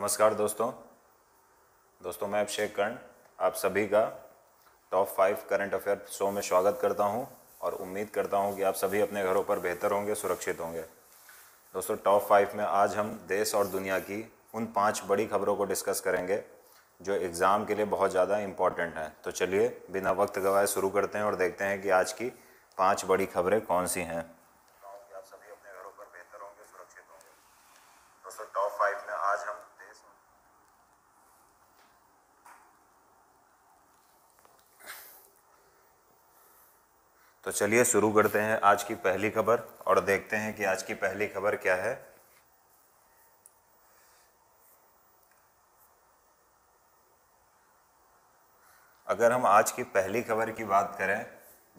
नमस्कार दोस्तों दोस्तों मैं अभिषेक कर्ण आप सभी का top five current affair show में स्वागत करता हूं और उम्मीद करता हूं कि आप सभी अपने घरों पर बेहतर होंगे सुरक्षित होंगे दोस्तों टॉप फाइव में आज हम देश और दुनिया की उन पांच बड़ी खबरों को डिस्कस करेंगे जो एग्ज़ाम के लिए बहुत ज़्यादा इम्पॉर्टेंट हैं तो चलिए बिना वक्त गवाए शुरू करते हैं और देखते हैं कि आज की पाँच बड़ी खबरें कौन सी हैं तो चलिए शुरू करते हैं आज की पहली खबर और देखते हैं कि आज की पहली खबर क्या है अगर हम आज की पहली खबर की बात करें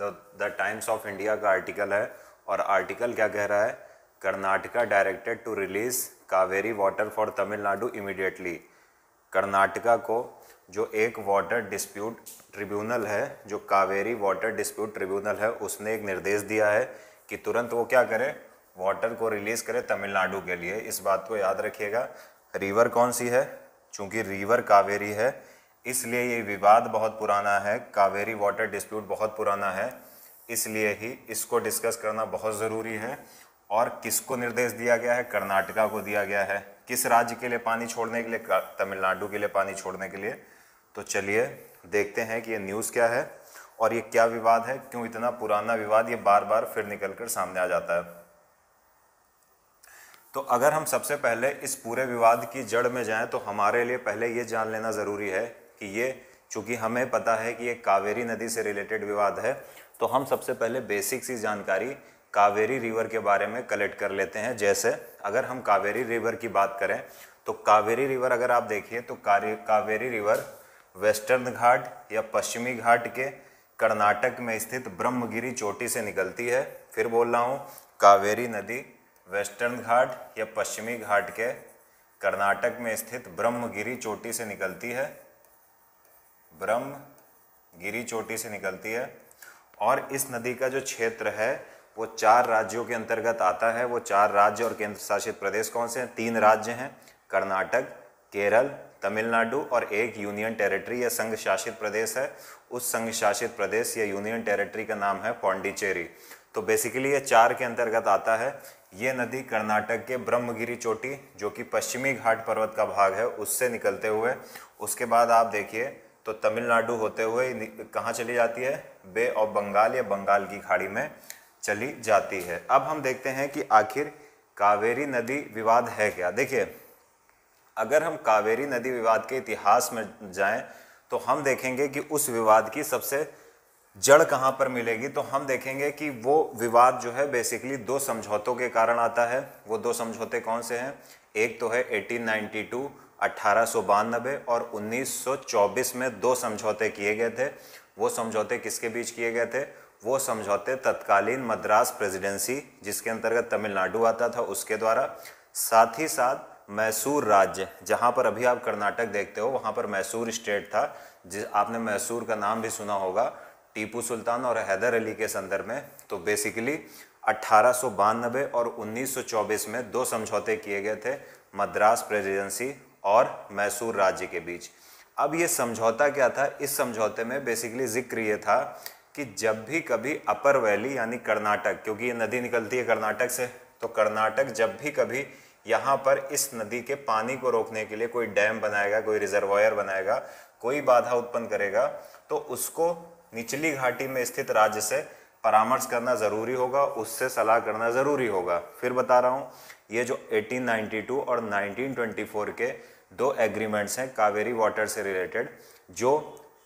the the Times of India का आर्टिकल है और आर्टिकल क्या कह रहा है Karnataka directed to release Kaveri water for Tamil Nadu immediately Karnataka को जो एक वाटर डिस्प्यूट ट्रिब्यूनल है जो कावेरी वाटर डिस्प्यूट ट्रिब्यूनल है उसने एक निर्देश दिया है कि तुरंत वो क्या करे वाटर को रिलीज़ करे तमिलनाडु के लिए इस बात को याद रखिएगा रिवर कौन सी है चूँकि रिवर कावेरी है इसलिए ये विवाद बहुत पुराना है कावेरी वाटर डिस्प्यूट बहुत पुराना है इसलिए ही इसको डिस्कस करना बहुत ज़रूरी है और किसको निर्देश दिया गया है कर्नाटका को दिया गया है किस राज्य के लिए पानी छोड़ने के लिए तमिलनाडु के लिए पानी छोड़ने के लिए तो चलिए देखते हैं कि ये न्यूज़ क्या है और ये क्या विवाद है क्यों इतना पुराना विवाद ये बार बार फिर निकल कर सामने आ जाता है तो अगर हम सबसे पहले इस पूरे विवाद की जड़ में जाएं तो हमारे लिए पहले ये जान लेना ज़रूरी है कि ये चूँकि हमें पता है कि ये कावेरी नदी से रिलेटेड विवाद है तो हम सबसे पहले बेसिक सी जानकारी कावेरी रिवर के बारे में कलेक्ट कर लेते हैं जैसे अगर हम कावेरी रिवर की बात करें तो कावेरी रिवर अगर आप देखिए तो कावेरी रिवर वेस्टर्न घाट या पश्चिमी घाट के कर्नाटक में स्थित ब्रह्मगिरी चोटी से निकलती है फिर बोल रहा हूँ कावेरी नदी वेस्टर्न घाट या पश्चिमी घाट के कर्नाटक में स्थित ब्रह्मगिरी चोटी से निकलती है ब्रह्मगिरी चोटी से निकलती है और इस नदी का जो क्षेत्र है वो चार राज्यों के अंतर्गत आता है वो चार राज्य और केंद्र शासित प्रदेश कौन से हैं तीन राज्य हैं कर्नाटक केरल तमिलनाडु और एक यूनियन टेरिटरी या संघ शासित प्रदेश है उस संघ शासित प्रदेश या यूनियन टेरिटरी का नाम है पौंडीचेरी तो बेसिकली ये चार के अंतर्गत आता है ये नदी कर्नाटक के ब्रह्मगिरी चोटी जो कि पश्चिमी घाट पर्वत का भाग है उससे निकलते हुए उसके बाद आप देखिए तो तमिलनाडु होते हुए कहाँ चली जाती है बे ऑफ बंगाल या बंगाल की खाड़ी में चली जाती है अब हम देखते हैं कि आखिर कावेरी नदी विवाद है क्या देखिए अगर हम कावेरी नदी विवाद के इतिहास में जाएं तो हम देखेंगे कि उस विवाद की सबसे जड़ कहाँ पर मिलेगी तो हम देखेंगे कि वो विवाद जो है बेसिकली दो समझौतों के कारण आता है वो दो समझौते कौन से हैं एक तो है 1892 अट्ठारह और 1924 में दो समझौते किए गए थे वो समझौते किसके बीच किए गए थे वो समझौते तत्कालीन मद्रास प्रेसिडेंसी जिसके अंतर्गत तमिलनाडु आता था उसके द्वारा साथ ही साथ मैसूर राज्य जहाँ पर अभी आप कर्नाटक देखते हो वहाँ पर मैसूर स्टेट था जिस आपने मैसूर का नाम भी सुना होगा टीपू सुल्तान और हैदर अली के संदर्भ में तो बेसिकली अट्ठारह और 1924 में दो समझौते किए गए थे मद्रास प्रेसिडेंसी और मैसूर राज्य के बीच अब ये समझौता क्या था इस समझौते में बेसिकली जिक्र ये था कि जब भी कभी अपर वैली यानी कर्नाटक क्योंकि ये नदी निकलती है कर्नाटक से तो कर्नाटक जब भी कभी यहाँ पर इस नदी के पानी को रोकने के लिए कोई डैम बनाएगा कोई रिजर्वायर बनाएगा कोई बाधा उत्पन्न करेगा तो उसको निचली घाटी में स्थित राज्य से परामर्श करना ज़रूरी होगा उससे सलाह करना ज़रूरी होगा फिर बता रहा हूँ ये जो 1892 और 1924 के दो एग्रीमेंट्स हैं कावेरी वाटर से रिलेटेड जो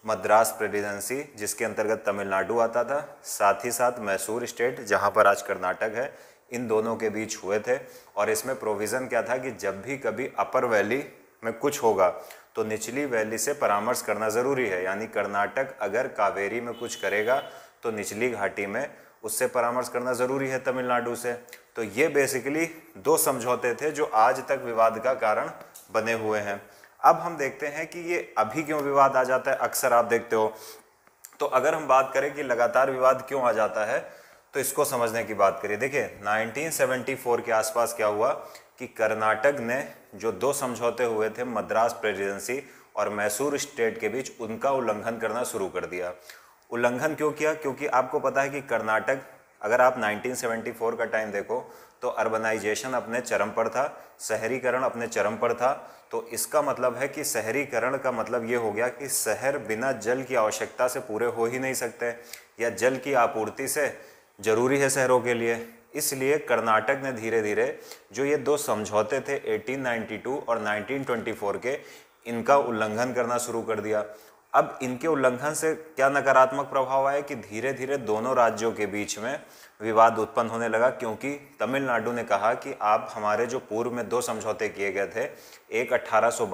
मद्रास प्रेसिडेंसी जिसके अंतर्गत तमिलनाडु आता था साथ ही साथ मैसूर स्टेट जहाँ पर आज कर्नाटक है इन दोनों के बीच हुए थे और इसमें प्रोविज़न क्या था कि जब भी कभी अपर वैली में कुछ होगा तो निचली वैली से परामर्श करना ज़रूरी है यानी कर्नाटक अगर कावेरी में कुछ करेगा तो निचली घाटी में उससे परामर्श करना ज़रूरी है तमिलनाडु से तो ये बेसिकली दो समझौते थे जो आज तक विवाद का कारण बने हुए हैं अब हम देखते हैं कि ये अभी क्यों विवाद आ जाता है अक्सर आप देखते हो तो अगर हम बात करें कि लगातार विवाद क्यों आ जाता है तो इसको समझने की बात करिए देखिए 1974 के आसपास क्या हुआ कि कर्नाटक ने जो दो समझौते हुए थे मद्रास प्रेसिडेंसी और मैसूर स्टेट के बीच उनका उल्लंघन करना शुरू कर दिया उल्लंघन क्यों किया क्योंकि आपको पता है कि कर्नाटक अगर आप 1974 का टाइम देखो तो अर्बनाइजेशन अपने चरम पर था शहरीकरण अपने चरम पर था तो इसका मतलब है कि शहरीकरण का मतलब ये हो गया कि शहर बिना जल की आवश्यकता से पूरे हो ही नहीं सकते या जल की आपूर्ति से जरूरी है शहरों के लिए इसलिए कर्नाटक ने धीरे धीरे जो ये दो समझौते थे 1892 और 1924 के इनका उल्लंघन करना शुरू कर दिया अब इनके उल्लंघन से क्या नकारात्मक प्रभाव आया कि धीरे धीरे दोनों राज्यों के बीच में विवाद उत्पन्न होने लगा क्योंकि तमिलनाडु ने कहा कि आप हमारे जो पूर्व में दो समझौते किए गए थे एक अट्ठारह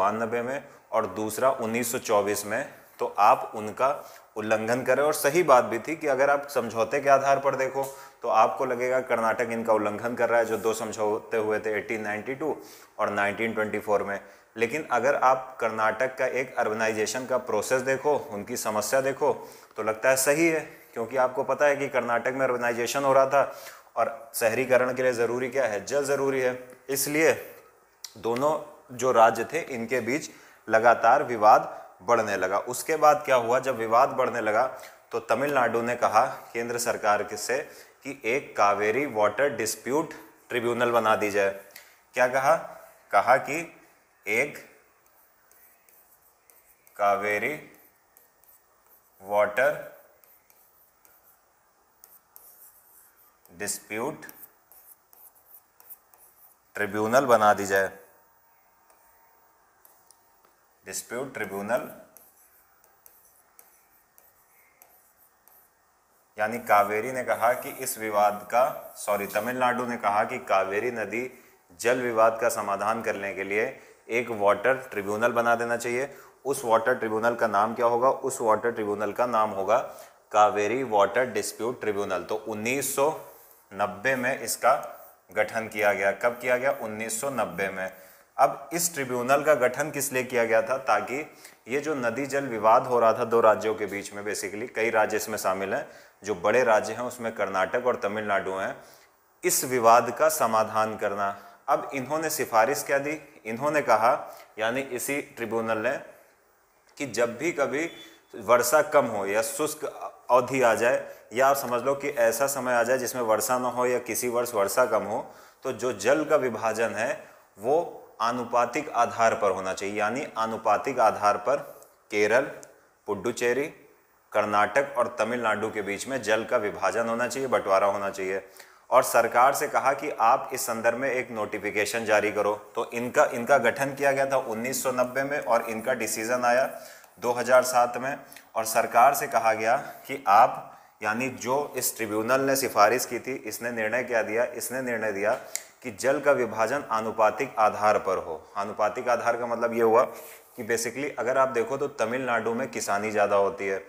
में और दूसरा 1924 में तो आप उनका उल्लंघन करें और सही बात भी थी कि अगर आप समझौते के आधार पर देखो तो आपको लगेगा कर्नाटक इनका उल्लंघन कर रहा है जो दो समझौते हुए थे 1892 और 1924 में लेकिन अगर आप कर्नाटक का एक अर्बनाइजेशन का प्रोसेस देखो उनकी समस्या देखो तो लगता है सही है क्योंकि आपको पता है कि कर्नाटक में अर्बनाइजेशन हो रहा था और शहरीकरण के लिए ज़रूरी क्या है जल ज़रूरी है इसलिए दोनों जो राज्य थे इनके बीच लगातार विवाद बढ़ने लगा उसके बाद क्या हुआ जब विवाद बढ़ने लगा तो तमिलनाडु ने कहा केंद्र सरकार के से कि एक कावेरी वाटर डिस्प्यूट ट्रिब्यूनल बना दी जाए क्या कहा कहा कि एग कावेरी वाटर डिस्प्यूट ट्रिब्यूनल बना दी जाए डिस्प्यूट ट्रिब्यूनल यानी कावेरी ने कहा कि इस विवाद का सॉरी तमिलनाडु ने कहा कि कावेरी नदी जल विवाद का समाधान करने के लिए एक वाटर ट्रिब्यूनल बना देना चाहिए उस वाटर ट्रिब्यूनल का नाम क्या होगा उस वाटर ट्रिब्यूनल का नाम होगा कावेरी वाटर डिस्प्यूट ट्रिब्यूनल तो 1990 में इसका गठन किया गया कब किया गया 1990 में अब इस ट्रिब्यूनल का गठन किस लिए किया गया था ताकि ये जो नदी जल विवाद हो रहा था दो राज्यों के बीच में बेसिकली कई राज्य इसमें शामिल हैं जो बड़े राज्य हैं उसमें कर्नाटक और तमिलनाडु हैं इस विवाद का समाधान करना अब इन्होंने सिफारिश क्या दी इन्होंने कहा यानी इसी ट्रिब्यूनल ने कि जब भी कभी वर्षा कम हो या शुष्क अवधि आ जाए या आप समझ लो कि ऐसा समय आ जाए जिसमें वर्षा ना हो या किसी वर्ष वर्षा कम हो तो जो जल का विभाजन है वो आनुपातिक आधार पर होना चाहिए यानी आनुपातिक आधार पर केरल पुडुचेरी कर्नाटक और तमिलनाडु के बीच में जल का विभाजन होना चाहिए बंटवारा होना चाहिए और सरकार से कहा कि आप इस संदर्भ में एक नोटिफिकेशन जारी करो तो इनका इनका गठन किया गया था 1990 में और इनका डिसीजन आया 2007 में और सरकार से कहा गया कि आप यानी जो इस ट्रिब्यूनल ने सिफारिश की थी इसने निर्णय क्या दिया इसने निर्णय दिया कि जल का विभाजन आनुपातिक आधार पर हो आनुपातिक आधार का मतलब ये हुआ कि बेसिकली अगर आप देखो तो तमिलनाडु में किसानी ज़्यादा होती है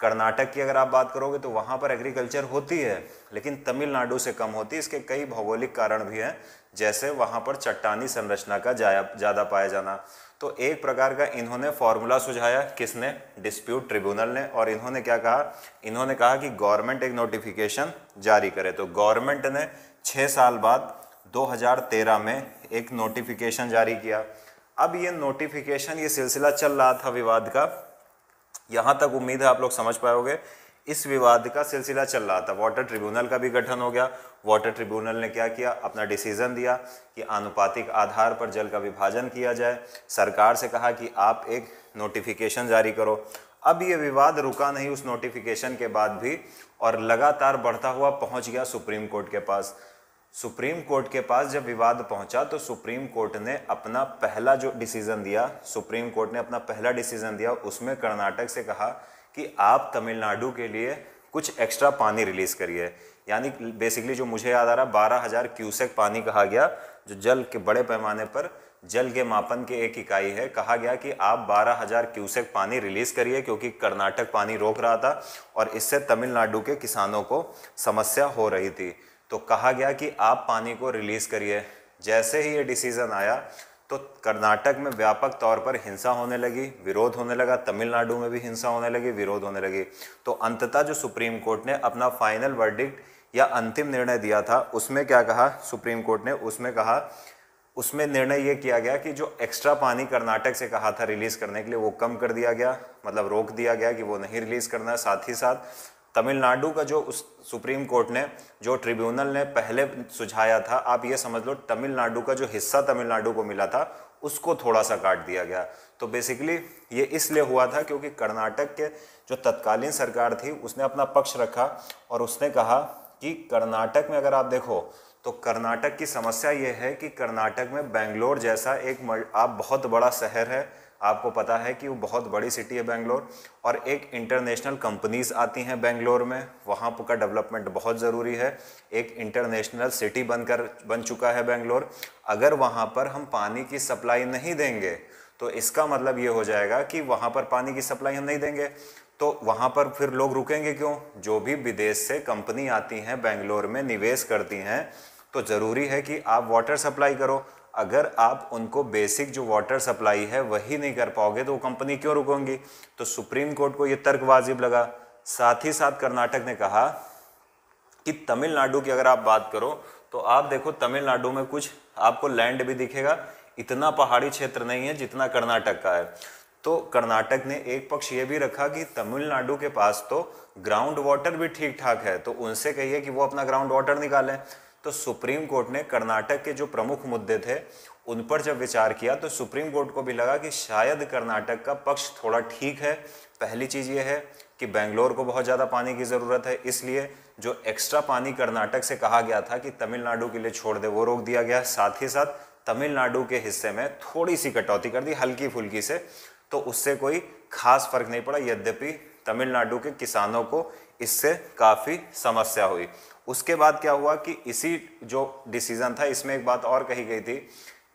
कर्नाटक की अगर आप बात करोगे तो वहाँ पर एग्रीकल्चर होती है लेकिन तमिलनाडु से कम होती है इसके कई भौगोलिक कारण भी हैं जैसे वहाँ पर चट्टानी संरचना का ज़्यादा पाया जाना तो एक प्रकार का इन्होंने फॉर्मूला सुझाया किसने डिस्प्यूट ट्रिब्यूनल ने और इन्होंने क्या कहा इन्होंने कहा कि गवर्नमेंट एक नोटिफिकेशन जारी करे तो गवर्नमेंट ने छः साल बाद 2013 में एक नोटिफिकेशन जारी किया अब ये नोटिफिकेशन ये सिलसिला चल रहा था विवाद का यहाँ तक उम्मीद है आप लोग समझ पाओगे इस विवाद का सिलसिला चल रहा था वाटर ट्रिब्यूनल का भी गठन हो गया वाटर ट्रिब्यूनल ने क्या किया अपना डिसीजन दिया कि आनुपातिक आधार पर जल का विभाजन किया जाए सरकार से कहा कि आप एक नोटिफिकेशन जारी करो अब ये विवाद रुका नहीं उस नोटिफिकेशन के बाद भी और लगातार बढ़ता हुआ पहुंच गया सुप्रीम कोर्ट के पास सुप्रीम कोर्ट के पास जब विवाद पहुंचा तो सुप्रीम कोर्ट ने अपना पहला जो डिसीजन दिया सुप्रीम कोर्ट ने अपना पहला डिसीजन दिया उसमें कर्नाटक से कहा कि आप तमिलनाडु के लिए कुछ एक्स्ट्रा पानी रिलीज करिए यानी बेसिकली जो मुझे याद आ रहा बारह हज़ार क्यूसेक पानी कहा गया जो जल के बड़े पैमाने पर जल के मापन की एक इकाई है कहा गया कि आप बारह हज़ार क्यूसेक पानी रिलीज़ करिए क्योंकि कर्नाटक पानी रोक रहा था और इससे तमिलनाडु के किसानों को समस्या हो रही थी तो कहा गया कि आप पानी को रिलीज़ करिए जैसे ही ये डिसीज़न आया तो कर्नाटक में व्यापक तौर पर हिंसा होने लगी विरोध होने लगा तमिलनाडु में भी हिंसा होने लगी विरोध होने लगी तो अंततः जो सुप्रीम कोर्ट ने अपना फाइनल वर्डिक्ट या अंतिम निर्णय दिया था उसमें क्या कहा सुप्रीम कोर्ट ने उसमें कहा उसमें निर्णय ये किया गया कि जो एक्स्ट्रा पानी कर्नाटक से कहा था रिलीज़ करने के लिए वो कम कर दिया गया मतलब रोक दिया गया कि वो नहीं रिलीज़ करना है साथ ही साथ तमिलनाडु का जो उस सुप्रीम कोर्ट ने जो ट्रिब्यूनल ने पहले सुझाया था आप ये समझ लो तमिलनाडु का जो हिस्सा तमिलनाडु को मिला था उसको थोड़ा सा काट दिया गया तो बेसिकली ये इसलिए हुआ था क्योंकि कर्नाटक के जो तत्कालीन सरकार थी उसने अपना पक्ष रखा और उसने कहा कि कर्नाटक में अगर आप देखो तो कर्नाटक की समस्या ये है कि कर्नाटक में बेंगलोर जैसा एक आप बहुत बड़ा शहर है आपको पता है कि वो बहुत बड़ी सिटी है बेंगलोर और एक इंटरनेशनल कंपनीज़ आती हैं बेंगलोर में वहाँ का डेवलपमेंट बहुत ज़रूरी है एक इंटरनेशनल सिटी बनकर बन चुका है बेंगलोर अगर वहाँ पर हम पानी की सप्लाई नहीं देंगे तो इसका मतलब ये हो जाएगा कि वहाँ पर पानी की सप्लाई हम नहीं देंगे तो वहाँ पर फिर लोग रुकेंगे क्यों जो भी विदेश से कंपनी आती हैं बेंगलोर में निवेश करती हैं तो ज़रूरी है कि आप वाटर सप्लाई करो अगर आप उनको बेसिक जो वाटर सप्लाई है वही नहीं कर पाओगे तो वो कंपनी क्यों रुकोगी तो सुप्रीम कोर्ट को ये तर्क वाजिब लगा साथ ही साथ कर्नाटक ने कहा कि तमिलनाडु की अगर आप बात करो तो आप देखो तमिलनाडु में कुछ आपको लैंड भी दिखेगा इतना पहाड़ी क्षेत्र नहीं है जितना कर्नाटक का है तो कर्नाटक ने एक पक्ष ये भी रखा कि तमिलनाडु के पास तो ग्राउंड वाटर भी ठीक ठाक है तो उनसे कहिए कि वो अपना ग्राउंड वाटर निकालें तो सुप्रीम कोर्ट ने कर्नाटक के जो प्रमुख मुद्दे थे उन पर जब विचार किया तो सुप्रीम कोर्ट को भी लगा कि शायद कर्नाटक का पक्ष थोड़ा ठीक है पहली चीज़ ये है कि बेंगलोर को बहुत ज़्यादा पानी की ज़रूरत है इसलिए जो एक्स्ट्रा पानी कर्नाटक से कहा गया था कि तमिलनाडु के लिए छोड़ दे वो रोक दिया गया साथ ही साथ तमिलनाडु के हिस्से में थोड़ी सी कटौती कर दी हल्की फुल्की से तो उससे कोई खास फर्क नहीं पड़ा यद्यपि तमिलनाडु के किसानों को इससे काफ़ी समस्या हुई उसके बाद क्या हुआ कि इसी जो डिसीज़न था इसमें एक बात और कही गई थी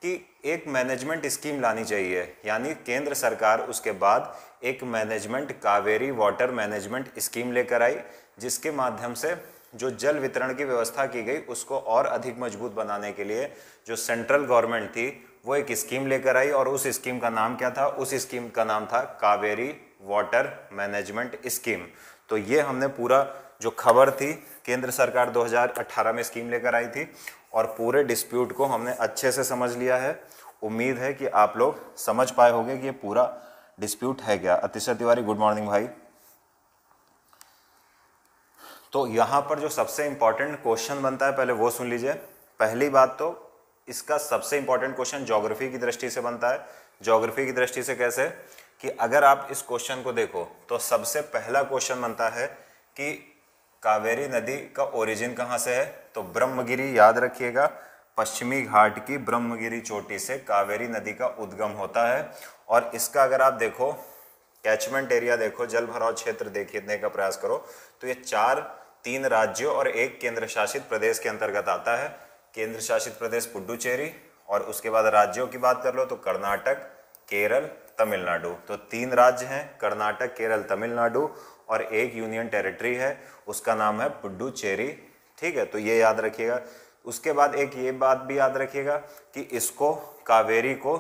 कि एक मैनेजमेंट स्कीम लानी चाहिए यानी केंद्र सरकार उसके बाद एक management Kaveri water management scheme लेकर आई जिसके माध्यम से जो जल वितरण की व्यवस्था की गई उसको और अधिक मजबूत बनाने के लिए जो सेंट्रल गवर्नमेंट थी वो एक स्कीम लेकर आई और उस स्कीम का नाम क्या था उस स्कीम का नाम था कावेरी वाटर मैनेजमेंट स्कीम तो ये हमने पूरा जो खबर थी केंद्र सरकार 2018 में स्कीम लेकर आई थी और पूरे डिस्प्यूट को हमने अच्छे से समझ लिया है उम्मीद है कि आप लोग समझ पाए होंगे कि ये पूरा डिस्प्यूट है क्या अतिशय तिवारी गुड मॉर्निंग भाई तो यहाँ पर जो सबसे इम्पॉर्टेंट क्वेश्चन बनता है पहले वो सुन लीजिए पहली बात तो इसका सबसे इम्पॉर्टेंट क्वेश्चन ज्योग्राफी की दृष्टि से बनता है ज्योग्राफी की दृष्टि से कैसे कि अगर आप इस क्वेश्चन को देखो तो सबसे पहला क्वेश्चन बनता है कि कावेरी नदी का ओरिजिन कहाँ से है तो ब्रह्मगिरी याद रखिएगा पश्चिमी घाट की ब्रह्मगिरी चोटी से कावेरी नदी का उद्गम होता है और इसका अगर आप देखो कैचमेंट एरिया देखो जल भराव क्षेत्र देखने का प्रयास करो तो ये चार तीन राज्यों और एक केंद्र शासित प्रदेश के अंतर्गत आता है केंद्र शासित प्रदेश पुडुचेरी और उसके बाद राज्यों की बात कर लो तो कर्नाटक केरल तमिलनाडु तो तीन राज्य हैं कर्नाटक केरल तमिलनाडु और एक यूनियन टेरिटरी है उसका नाम है पुडुचेरी ठीक है तो ये याद रखिएगा उसके बाद एक ये बात भी याद रखिएगा कि इसको कावेरी को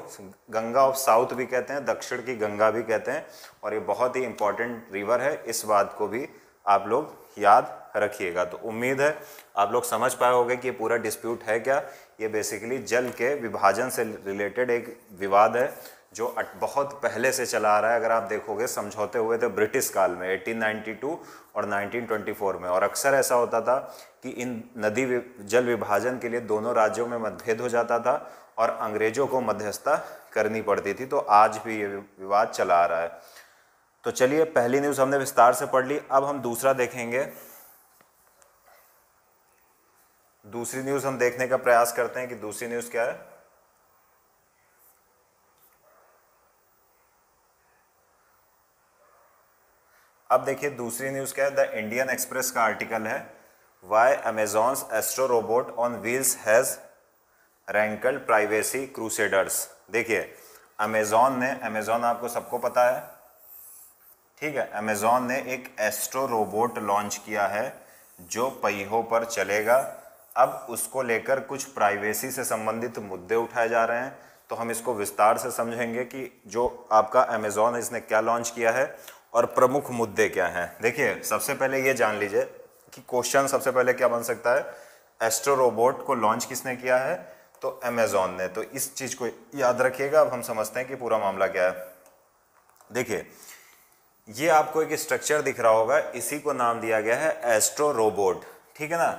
गंगा ऑफ साउथ भी कहते हैं दक्षिण की गंगा भी कहते हैं और ये बहुत ही इंपॉर्टेंट रिवर है इस बात को भी आप लोग याद रखिएगा तो उम्मीद है आप लोग समझ पाए होंगे कि ये पूरा डिस्प्यूट है क्या ये बेसिकली जल के विभाजन से रिलेटेड एक विवाद है जो बहुत पहले से चला आ रहा है अगर आप देखोगे समझौते हुए थे ब्रिटिश काल में 1892 और 1924 में और अक्सर ऐसा होता था कि इन नदी जल विभाजन के लिए दोनों राज्यों में मतभेद हो जाता था और अंग्रेजों को मध्यस्थता करनी पड़ती थी तो आज भी ये विवाद चला आ रहा है तो चलिए पहली न्यूज़ हमने विस्तार से पढ़ ली अब हम दूसरा देखेंगे दूसरी न्यूज़ हम देखने का प्रयास करते हैं कि दूसरी न्यूज़ क्या है अब देखिए दूसरी न्यूज़ क्या है द इंडियन एक्सप्रेस का आर्टिकल है why Amazon's Astro robot on wheels has rankled privacy crusaders देखिए अमेजॉन ने अमेजॉन आपको सबको पता है ठीक है अमेजॉन ने एक एस्ट्रो रोबोट लॉन्च किया है जो पहियों पर चलेगा अब उसको लेकर कुछ प्राइवेसी से संबंधित मुद्दे उठाए जा रहे हैं तो हम इसको विस्तार से समझेंगे कि जो आपका अमेज़ॉन इसने क्या लॉन्च किया है और प्रमुख मुद्दे क्या हैं देखिए सबसे पहले ये जान लीजिए कि क्वेश्चन सबसे पहले क्या बन सकता है एस्ट्रो रोबोट को लॉन्च किसने किया है तो अमेजोन ने तो इस चीज़ को याद रखिएगा अब हम समझते हैं कि पूरा मामला क्या है देखिए ये आपको एक स्ट्रक्चर दिख रहा होगा इसी को नाम दिया गया है एस्ट्रो रोबोट ठीक है ना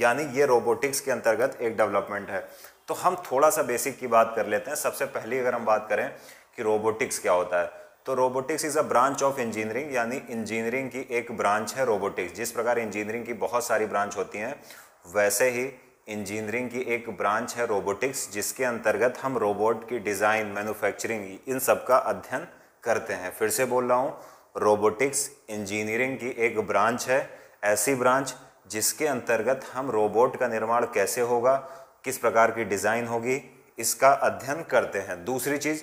यानी ये रोबोटिक्स के अंतर्गत एक डेवलपमेंट है तो हम थोड़ा सा बेसिक की बात कर लेते हैं सबसे पहली अगर हम बात करें कि रोबोटिक्स क्या होता है तो robotics is a branch of engineering यानी इंजीनियरिंग की एक ब्रांच है रोबोटिक्स जिस प्रकार इंजीनियरिंग की बहुत सारी ब्रांच होती हैं वैसे ही इंजीनियरिंग की एक ब्रांच है रोबोटिक्स जिसके अंतर्गत हम रोबोट की डिज़ाइन मैन्युफैक्चरिंग इन सब का अध्ययन करते हैं फिर से बोल रहा हूँ रोबोटिक्स इंजीनियरिंग की एक ब्रांच है ऐसी ब्रांच जिसके अंतर्गत हम रोबोट का निर्माण कैसे होगा किस प्रकार की डिज़ाइन होगी इसका अध्ययन करते हैं दूसरी चीज़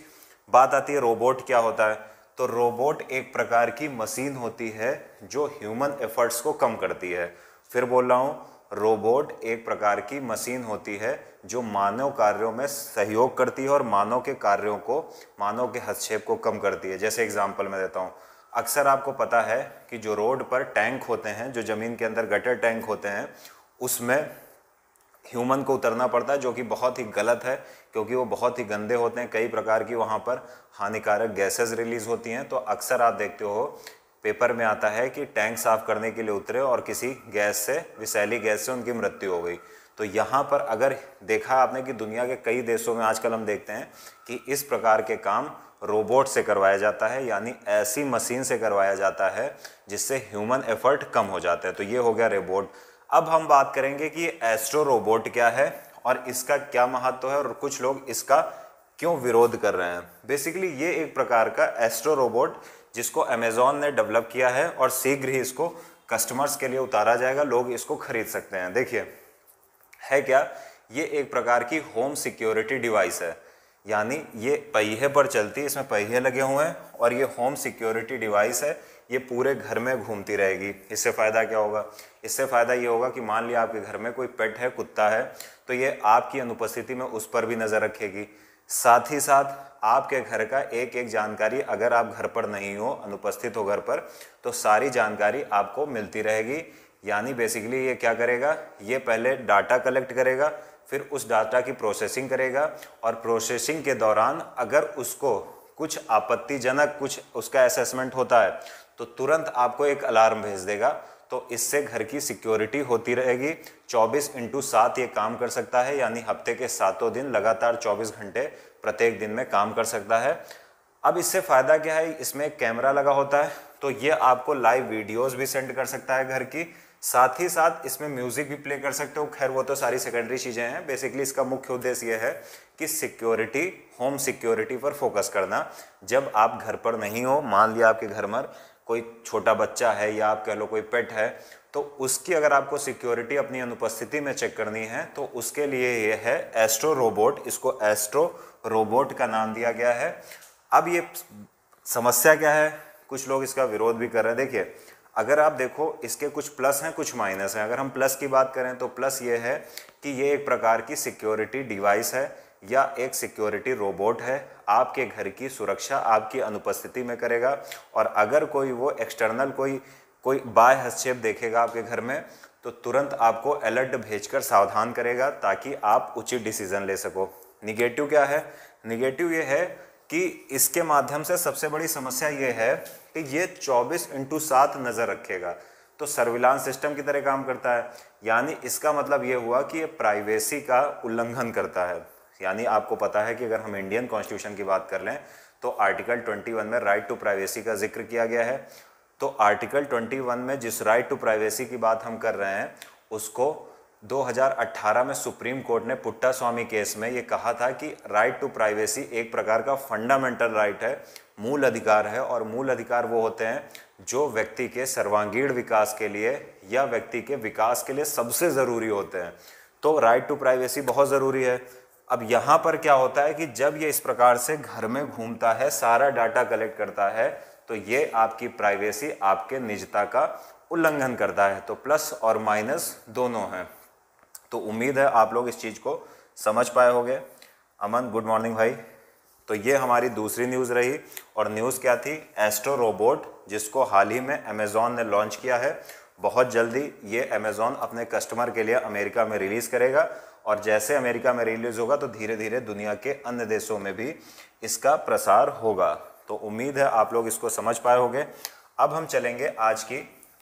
बात आती है रोबोट क्या होता है तो रोबोट एक प्रकार की मशीन होती है जो ह्यूमन एफर्ट्स को कम करती है फिर बोल रहा हूँ रोबोट एक प्रकार की मशीन होती है जो मानव कार्यों में सहयोग करती है और मानव के कार्यों को मानव के हस्तक्षेप को कम करती है जैसे एग्जाम्पल मैं देता हूँ अक्सर आपको पता है कि जो रोड पर टैंक होते हैं जो ज़मीन के अंदर गटर टैंक होते हैं उसमें ह्यूमन को उतरना पड़ता है जो कि बहुत ही गलत है क्योंकि वो बहुत ही गंदे होते हैं कई प्रकार की वहाँ पर हानिकारक गैसेस रिलीज़ होती हैं तो अक्सर आप देखते हो पेपर में आता है कि टैंक साफ करने के लिए उतरे और किसी गैस से विसैली गैस से उनकी मृत्यु हो गई तो यहाँ पर अगर देखा आपने कि दुनिया के कई देशों में आजकल हम देखते हैं कि इस प्रकार के काम रोबोट से करवाया जाता है यानी ऐसी मशीन से करवाया जाता है जिससे ह्यूमन एफर्ट कम हो जाता है तो ये हो गया रोबोट अब हम बात करेंगे कि एस्ट्रो रोबोट क्या है और इसका क्या महत्व है और कुछ लोग इसका क्यों विरोध कर रहे हैं बेसिकली ये एक प्रकार का एस्ट्रो रोबोट जिसको अमेजोन ने डेवलप किया है और शीघ्र ही इसको कस्टमर्स के लिए उतारा जाएगा लोग इसको खरीद सकते हैं देखिए है क्या ये एक प्रकार की होम सिक्योरिटी डिवाइस है यानी ये पहिए पर चलती है इसमें पहिए लगे हुए हैं और ये होम सिक्योरिटी डिवाइस है ये पूरे घर में घूमती रहेगी इससे फ़ायदा क्या होगा इससे फ़ायदा ये होगा कि मान लिया आपके घर में कोई पेट है कुत्ता है तो ये आपकी अनुपस्थिति में उस पर भी नज़र रखेगी साथ ही साथ आपके घर का एक एक जानकारी अगर आप घर पर नहीं हो अनुपस्थित हो घर पर तो सारी जानकारी आपको मिलती रहेगी यानी बेसिकली ये क्या करेगा ये पहले डाटा कलेक्ट करेगा फिर उस डाटा की प्रोसेसिंग करेगा और प्रोसेसिंग के दौरान अगर उसको कुछ आपत्तिजनक कुछ उसका असेसमेंट होता है तो तुरंत आपको एक अलार्म भेज देगा तो इससे घर की सिक्योरिटी होती रहेगी 24 इंटू सात ये काम कर सकता है यानी हफ्ते के सातों दिन लगातार 24 घंटे प्रत्येक दिन में काम कर सकता है अब इससे फ़ायदा क्या है इसमें कैमरा लगा होता है तो ये आपको लाइव वीडियोस भी सेंड कर सकता है घर की साथ ही साथ इसमें म्यूज़िक भी प्ले कर सकते हो खैर वो तो सारी सेकेंडरी चीज़ें हैं बेसिकली इसका मुख्य उद्देश्य यह है कि सिक्योरिटी होम सिक्योरिटी पर फोकस करना जब आप घर पर नहीं हो मान लिया आपके घर पर कोई छोटा बच्चा है या आप कह लो कोई पेट है तो उसकी अगर आपको सिक्योरिटी अपनी अनुपस्थिति में चेक करनी है तो उसके लिए ये है एस्ट्रो रोबोट इसको एस्ट्रो रोबोट का नाम दिया गया है अब ये समस्या क्या है कुछ लोग इसका विरोध भी कर रहे हैं देखिए अगर आप देखो इसके कुछ प्लस हैं कुछ माइनस हैं अगर हम प्लस की बात करें तो प्लस ये है कि ये एक प्रकार की सिक्योरिटी डिवाइस है या एक सिक्योरिटी रोबोट है आपके घर की सुरक्षा आपकी अनुपस्थिति में करेगा और अगर कोई वो एक्सटर्नल कोई कोई बाय हस्तक्षेप देखेगा आपके घर में तो तुरंत आपको अलर्ट भेजकर सावधान करेगा ताकि आप उचित डिसीजन ले सको निगेटिव क्या है निगेटिव ये है कि इसके माध्यम से सबसे बड़ी समस्या ये है कि ये 24 इंटू सात नज़र रखेगा तो सर्विलांस सिस्टम की तरह काम करता है यानी इसका मतलब ये हुआ कि ये प्राइवेसी का उल्लंघन करता है यानी आपको पता है कि अगर हम इंडियन कॉन्स्टिट्यूशन की बात कर लें तो आर्टिकल 21 में राइट टू प्राइवेसी का जिक्र किया गया है तो आर्टिकल 21 में जिस राइट टू प्राइवेसी की बात हम कर रहे हैं उसको 2018 में सुप्रीम कोर्ट ने पुट्टा स्वामी केस में ये कहा था कि राइट टू प्राइवेसी एक प्रकार का फंडामेंटल राइट है मूल अधिकार है और मूल अधिकार वो होते हैं जो व्यक्ति के सर्वांगीण विकास के लिए या व्यक्ति के विकास के लिए सबसे ज़रूरी होते हैं तो राइट टू प्राइवेसी बहुत ज़रूरी है अब यहाँ पर क्या होता है कि जब ये इस प्रकार से घर में घूमता है सारा डाटा कलेक्ट करता है तो ये आपकी प्राइवेसी आपके निजता का उल्लंघन करता है तो प्लस और माइनस दोनों हैं तो उम्मीद है आप लोग इस चीज़ को समझ पाए होंगे अमन गुड मॉर्निंग भाई तो ये हमारी दूसरी न्यूज़ रही और न्यूज़ क्या थी एस्ट्रो रोबोट जिसको हाल ही में अमेजोन ने लॉन्च किया है बहुत जल्दी ये अमेजोन अपने कस्टमर के लिए अमेरिका में रिलीज़ करेगा और जैसे अमेरिका में रिलीज़ होगा तो धीरे धीरे दुनिया के अन्य देशों में भी इसका प्रसार होगा तो उम्मीद है आप लोग इसको समझ पाए होंगे अब हम चलेंगे आज की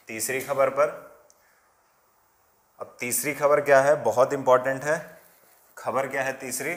तीसरी खबर पर अब तीसरी खबर क्या है बहुत इंपॉर्टेंट है खबर क्या है तीसरी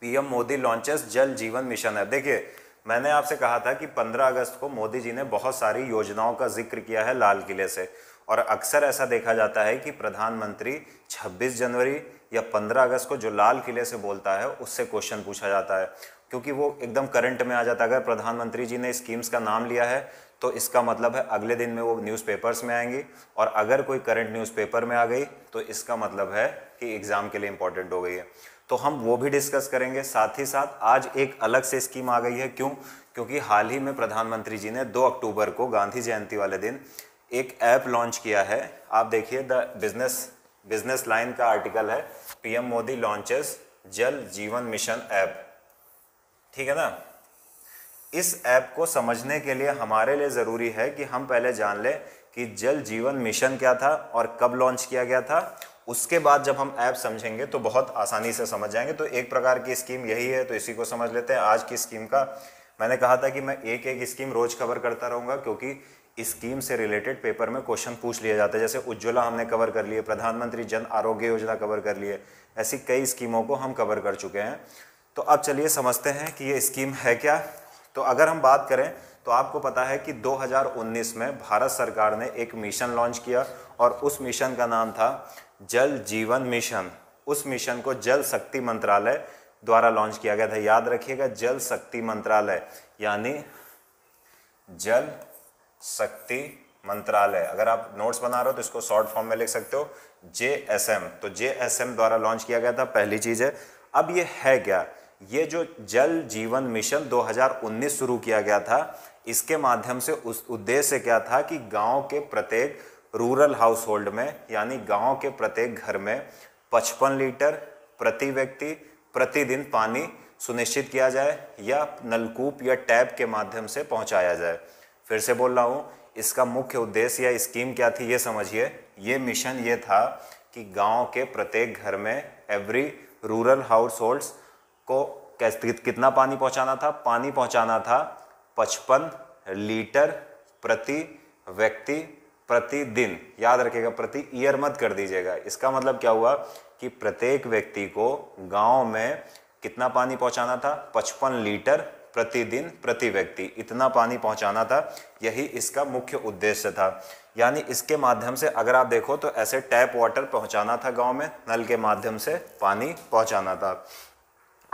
PM Modi launches Jal Jeevan mission है देखिए मैंने आपसे कहा था कि 15 अगस्त को मोदी जी ने बहुत सारी योजनाओं का जिक्र किया है लाल किले से और अक्सर ऐसा देखा जाता है कि प्रधानमंत्री 26 जनवरी या 15 अगस्त को जो लाल किले से बोलता है उससे क्वेश्चन पूछा जाता है क्योंकि वो एकदम करंट में आ जाता है अगर प्रधानमंत्री जी ने स्कीम्स का नाम लिया है तो इसका मतलब है अगले दिन में वो न्यूज़पेपर्स में आएंगी और अगर कोई करंट न्यूज़पेपर में आ गई तो इसका मतलब है कि एग्ज़ाम के लिए इम्पोर्टेंट हो गई है तो हम वो भी डिस्कस करेंगे साथ ही साथ आज एक अलग से स्कीम आ गई है क्यों क्योंकि हाल ही में प्रधानमंत्री जी ने 2 अक्टूबर को गांधी जयंती वाले दिन एक ऐप लॉन्च किया है आप देखिए द बिजनेस बिजनेस लाइन का आर्टिकल है PM Modi launches Jal Jeevan mission app ठीक है ना इस ऐप को समझने के लिए हमारे लिए ज़रूरी है कि हम पहले जान लें कि जल जीवन मिशन क्या था और कब लॉन्च किया गया था उसके बाद जब हम ऐप समझेंगे तो बहुत आसानी से समझ जाएंगे तो एक प्रकार की स्कीम यही है तो इसी को समझ लेते हैं आज की स्कीम का मैंने कहा था कि मैं एक एक स्कीम रोज़ कवर करता रहूंगा क्योंकि स्कीम से रिलेटेड पेपर में क्वेश्चन पूछ लिए जाते हैं जैसे उज्ज्वला हमने कवर कर लिए प्रधानमंत्री जन आरोग्य योजना कवर कर लिए ऐसी कई स्कीमों को हम कवर कर चुके हैं तो अब चलिए समझते हैं कि ये स्कीम है क्या तो अगर हम बात करें तो आपको पता है कि 2019 में भारत सरकार ने एक मिशन लॉन्च किया और उस मिशन का नाम था जल जीवन मिशन उस मिशन को जल शक्ति मंत्रालय द्वारा लॉन्च किया गया था याद रखिएगा जल शक्ति मंत्रालय यानी जल शक्ति मंत्रालय अगर आप नोट्स बना रहे हो तो इसको शॉर्ट फॉर्म में लिख सकते हो जे एस एम तो जे एस एम द्वारा लॉन्च किया गया था पहली चीज़ है अब ये है क्या ये जो जल जीवन मिशन 2019 शुरू किया गया था इसके माध्यम से उस उद्देश्य क्या था कि गांव के प्रत्येक रूरल हाउस होल्ड में यानी गांव के प्रत्येक घर में पचपन लीटर प्रति व्यक्ति प्रतिदिन पानी सुनिश्चित किया जाए या नलकूप या टैब के माध्यम से पहुंचाया जाए फिर से बोल रहा हूँ इसका मुख्य उद्देश्य या स्कीम क्या थी ये समझिए ये मिशन ये था कि गांव के प्रत्येक घर में एवरी रूरल हाउस होल्ड्स को कितना पानी पहुंचाना था पानी पहुंचाना था पचपन लीटर प्रति व्यक्ति प्रति दिन याद रखिएगा प्रति ईयर मत कर दीजिएगा इसका मतलब क्या हुआ कि प्रत्येक व्यक्ति को गांव में कितना पानी पहुंचाना था पचपन लीटर प्रतिदिन प्रति व्यक्ति इतना पानी पहुंचाना था यही इसका मुख्य उद्देश्य था यानी इसके माध्यम से अगर आप देखो तो ऐसे टैप वाटर पहुंचाना था गांव में नल के माध्यम से पानी पहुंचाना था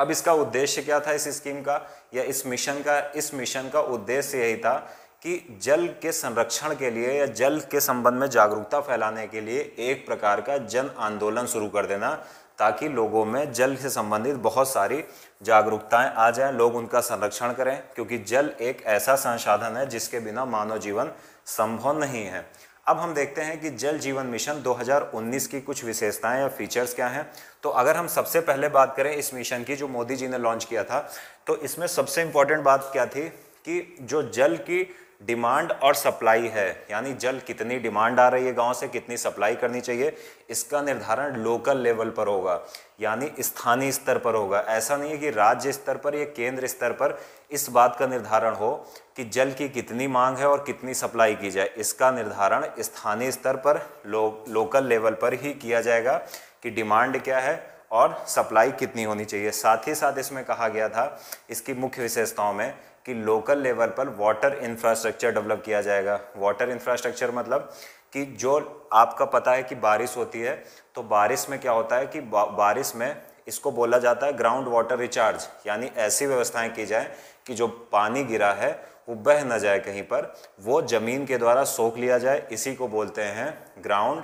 अब इसका उद्देश्य क्या था इस स्कीम का या इस मिशन का इस मिशन का उद्देश्य यही था कि जल के संरक्षण के लिए या जल के संबंध में जागरूकता फैलाने के लिए एक प्रकार का जन आंदोलन शुरू कर देना ताकि लोगों में जल से संबंधित बहुत सारी जागरूकताएं आ जाएं लोग उनका संरक्षण करें क्योंकि जल एक ऐसा संसाधन है जिसके बिना मानव जीवन संभव नहीं है अब हम देखते हैं कि जल जीवन मिशन 2019 की कुछ विशेषताएं या फीचर्स क्या हैं तो अगर हम सबसे पहले बात करें इस मिशन की जो मोदी जी ने लॉन्च किया था तो इसमें सबसे इंपॉर्टेंट बात क्या थी कि जो जल की डिमांड और सप्लाई है यानी जल कितनी डिमांड आ रही है गांव से कितनी सप्लाई करनी चाहिए इसका निर्धारण लोकल लेवल पर होगा यानी स्थानीय स्तर पर होगा ऐसा नहीं है कि राज्य स्तर पर या केंद्र स्तर पर इस बात का निर्धारण हो कि जल की कितनी मांग है और कितनी सप्लाई की जाए इसका निर्धारण स्थानीय स्तर पर लो, लोकल लेवल पर ही किया जाएगा कि डिमांड क्या है और सप्लाई कितनी होनी चाहिए साथ ही साथ इसमें कहा गया था इसकी मुख्य विशेषताओं में कि लोकल लेवल पर वाटर इंफ्रास्ट्रक्चर डेवलप किया जाएगा वाटर इंफ्रास्ट्रक्चर मतलब कि जो आपका पता है कि बारिश होती है तो बारिश में क्या होता है कि बा, बारिश में इसको बोला जाता है ग्राउंड वाटर रिचार्ज यानी ऐसी व्यवस्थाएं की जाए कि जो पानी गिरा है वो बह ना जाए कहीं पर वो ज़मीन के द्वारा सोख लिया जाए इसी को बोलते हैं ग्राउंड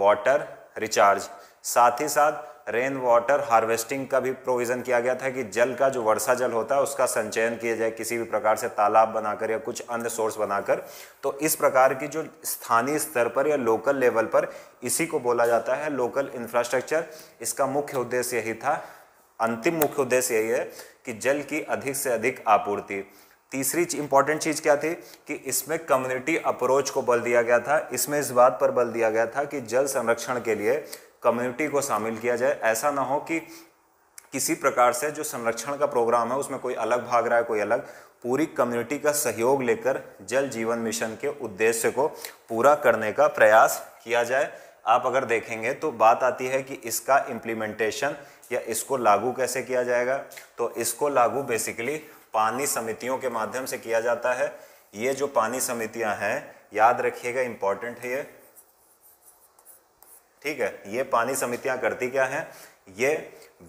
वाटर रिचार्ज साथ ही साथ रेन वाटर हार्वेस्टिंग का भी प्रोविज़न किया गया था कि जल का जो वर्षा जल होता है उसका संचयन किया जाए किसी भी प्रकार से तालाब बनाकर या कुछ अन्य सोर्स बनाकर तो इस प्रकार की जो स्थानीय स्तर पर या लोकल लेवल पर इसी को बोला जाता है लोकल इंफ्रास्ट्रक्चर इसका मुख्य उद्देश्य यही था अंतिम मुख्य उद्देश्य यही है कि जल की अधिक से अधिक आपूर्ति तीसरी इंपॉर्टेंट चीज़ क्या थी कि इसमें कम्युनिटी अप्रोच को बल दिया गया था इसमें इस बात पर बल दिया गया था कि जल संरक्षण के लिए कम्युनिटी को शामिल किया जाए ऐसा ना हो कि किसी प्रकार से जो संरक्षण का प्रोग्राम है उसमें कोई अलग भाग रहा है कोई अलग पूरी कम्युनिटी का सहयोग लेकर जल जीवन मिशन के उद्देश्य को पूरा करने का प्रयास किया जाए आप अगर देखेंगे तो बात आती है कि इसका इम्प्लीमेंटेशन या इसको लागू कैसे किया जाएगा तो इसको लागू बेसिकली पानी समितियों के माध्यम से किया जाता है ये जो पानी समितियां हैं याद रखिएगा इम्पॉर्टेंट है ये ठीक है ये पानी समितियाँ करती क्या है ये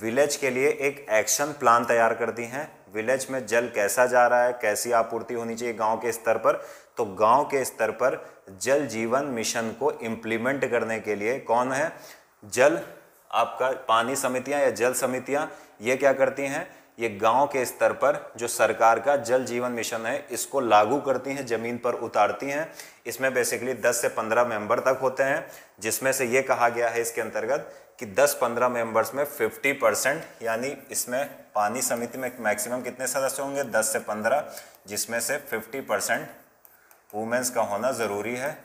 विलेज के लिए एक एक्शन प्लान तैयार करती हैं विलेज में जल कैसा जा रहा है कैसी आपूर्ति होनी चाहिए गांव के स्तर पर तो गांव के स्तर पर जल जीवन मिशन को इम्प्लीमेंट करने के लिए कौन है जल आपका पानी समितियां या जल समितियां ये क्या करती हैं ये गांव के स्तर पर जो सरकार का जल जीवन मिशन है इसको लागू करती हैं ज़मीन पर उतारती हैं इसमें बेसिकली 10 से 15 मेंबर तक होते हैं जिसमें से ये कहा गया है इसके अंतर्गत कि 10-15 मेंबर्स में 50 परसेंट यानी इसमें पानी समिति में मैक्सिमम कितने सदस्य होंगे 10 से 15 जिसमें से 50 परसेंट वुमेंस का होना ज़रूरी है